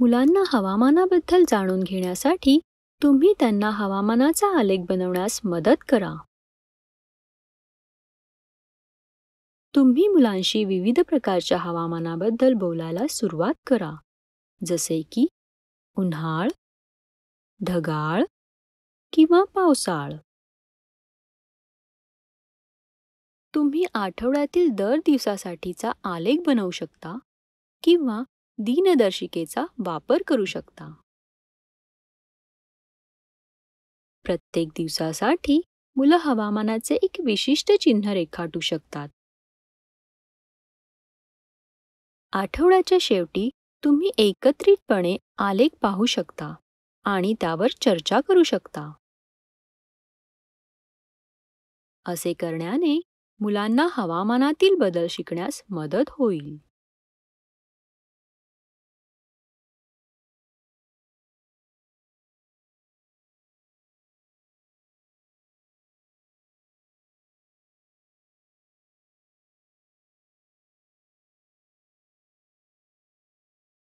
मुलांना हवामानाबद्दल जाणून घेण्यासाठी तुम्ही त्यांना हवामानाचा आलेख बनवण्यास मदत करा तुम्ही मुलांशी विविध प्रकारच्या हवामानाबद्दल बोलायला सुरुवात करा जसे की उन्हाळ ढगाळ किंवा पावसाळ तुम्ही आठवड्यातील दर दिवसासाठीचा आलेख बनवू शकता किंवा दिनदर्शिकेचा वापर करू शकता प्रत्येक दिवसासाठी मुलं हवामानाचे एक विशिष्ट चिन्ह रेखाटू शकतात आठवड्याच्या शेवटी तुम्ही एकत्रितपणे आलेख पाहू शकता आणि त्यावर चर्चा करू शकता असे करण्याने मुलांना हवामानातील बदल शिकण्यास मदत होईल